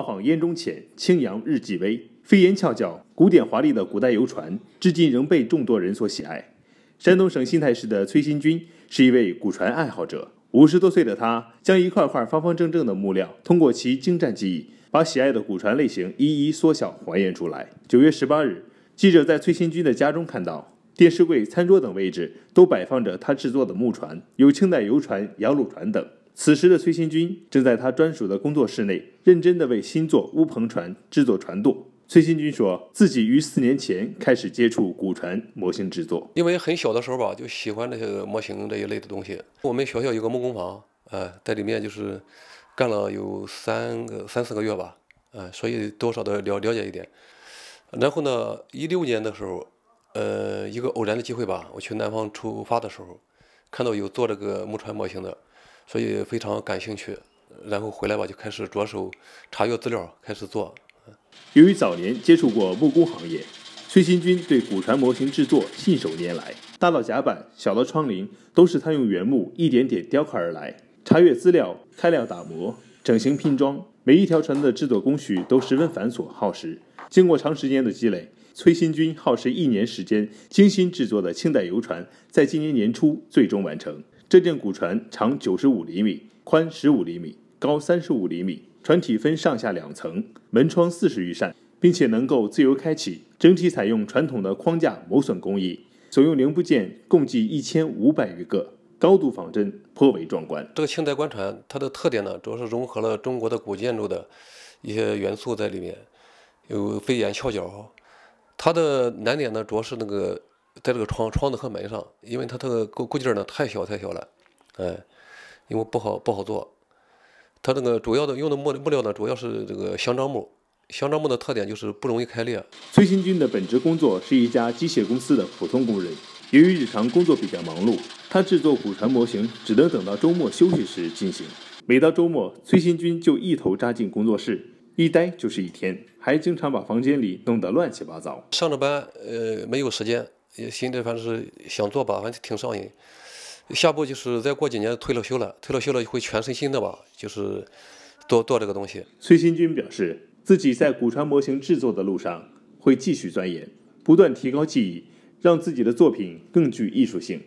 画舫烟中浅，青阳日际微。飞檐翘角，古典华丽的古代游船，至今仍被众多人所喜爱。山东省新泰市的崔新军是一位古船爱好者。五十多岁的他，将一块块方方正正的木料，通过其精湛技艺，把喜爱的古船类型一一缩小还原出来。九月十八日，记者在崔新军的家中看到，电视柜、餐桌等位置都摆放着他制作的木船，有清代游船、摇橹船等。此时的崔新军正在他专属的工作室内，认真地为新作乌篷船制作船舵。崔新军说自己于四年前开始接触古船模型制作，因为很小的时候吧，就喜欢这些模型这一类的东西。我们学校有个木工房，呃，在里面就是干了有三个三四个月吧，呃，所以多少的了了解一点。然后呢，一六年的时候，呃，一个偶然的机会吧，我去南方出发的时候，看到有做这个木船模型的。所以非常感兴趣，然后回来吧就开始着手查阅资料，开始做。由于早年接触过木工行业，崔新军对古船模型制作信手拈来，大到甲板，小到窗棂，都是他用原木一点点雕刻而来。查阅资料、开料、打磨、整形、拼装，每一条船的制作工序都十分繁琐耗时。经过长时间的积累，崔新军耗时一年时间精心制作的清代游船，在今年年初最终完成。这件古船长九十五厘米，宽十五厘米，高三十五厘米，船体分上下两层，门窗四十余扇，并且能够自由开启。整体采用传统的框架磨损工艺，所用零部件共计一千五百余个，高度仿真，颇为壮观。这个清代官船，它的特点呢，主要是融合了中国的古建筑的一些元素在里面，有飞檐翘角。它的难点呢，主要是那个。在这个窗窗子和门上，因为它这个固固件呢太小太小了，哎，因为不好不好做。它这个主要的用的木木料呢，主要是这个香樟木。香樟木的特点就是不容易开裂。崔新军的本职工作是一家机械公司的普通工人。由于日常工作比较忙碌，他制作古船模型只能等到周末休息时进行。每到周末，崔新军就一头扎进工作室，一待就是一天，还经常把房间里弄得乱七八糟。上着班，呃，没有时间。也心里反正是想做吧，反正挺上瘾。下步就是再过几年退了休了，退了休了会全身心的吧，就是做做这个东西。崔新军表示，自己在古船模型制作的路上会继续钻研，不断提高技艺，让自己的作品更具艺术性。